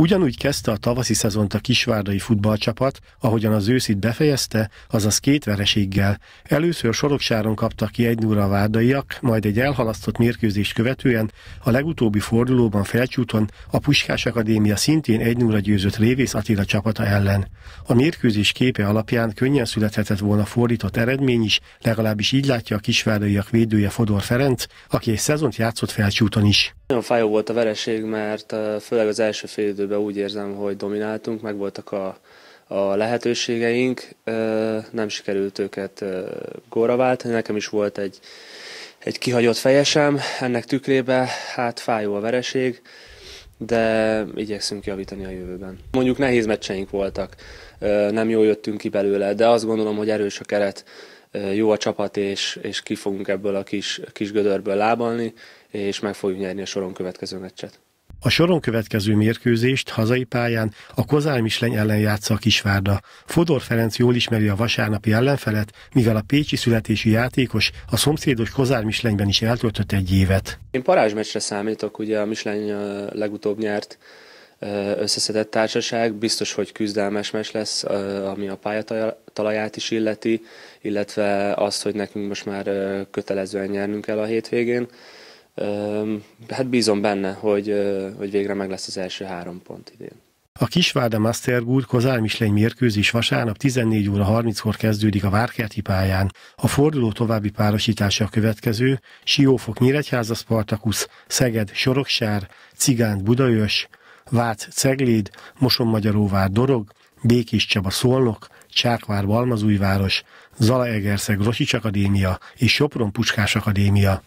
Ugyanúgy kezdte a tavaszi szezont a kisvárdai futballcsapat, ahogyan az őszit befejezte, azaz két vereséggel. Először soroksáron kaptak ki egy a várdaiak, majd egy elhalasztott mérkőzést követően a legutóbbi fordulóban felcsúton a Puskás Akadémia szintén egy nulla győzött Révész Attila csapata ellen. A mérkőzés képe alapján könnyen születhetett volna fordított eredmény is, legalábbis így látja a kisvárdaiak védője Fodor Ferenc, aki egy szezont játszott felcsúton is. Nagyon fájó volt a vereség, mert főleg az első fél időben úgy érzem, hogy domináltunk, meg voltak a, a lehetőségeink, nem sikerült őket góra váltani, nekem is volt egy, egy kihagyott fejesem, ennek tükrébe hát fájó a vereség, de igyekszünk javítani a jövőben. Mondjuk nehéz meccseink voltak, nem jól jöttünk ki belőle, de azt gondolom, hogy erős a keret, jó a csapat, és, és ki fogunk ebből a kis, kis gödörből lábalni, és meg fogjuk nyerni a soron következő meccset. A soron következő mérkőzést hazai pályán a Kozár Misleny ellen játsza a Kisvárda. Fodor Ferenc jól ismeri a vasárnapi ellenfelet, mivel a pécsi születésű játékos a szomszédos Kozár Mislenyben is eltöltött egy évet. Én meccsre számítok, ugye a Misleny legutóbb nyert összeszedett társaság. Biztos, hogy küzdelmes mes lesz, ami a pályatalaját is illeti, illetve azt, hogy nekünk most már kötelezően nyernünk el a hétvégén. Hát bízom benne, hogy, hogy végre meg lesz az első három pont idén. A Kisvárda Mastergúr Kozár Misleny mérkőzés vasárnap 14 óra 30-kor kezdődik a Várkerti pályán. A forduló további párosítása a következő, Siófok Nyíregyháza Spartakusz, Szeged Soroksár, Cigánt Budaős, Vác Cegléd, Mosonmagyaróvár Dorog, Békés Csaba Szolnok, Csákvár Balmazújváros, Zalaegerszeg Rosics Akadémia és Sopron Puskás Akadémia.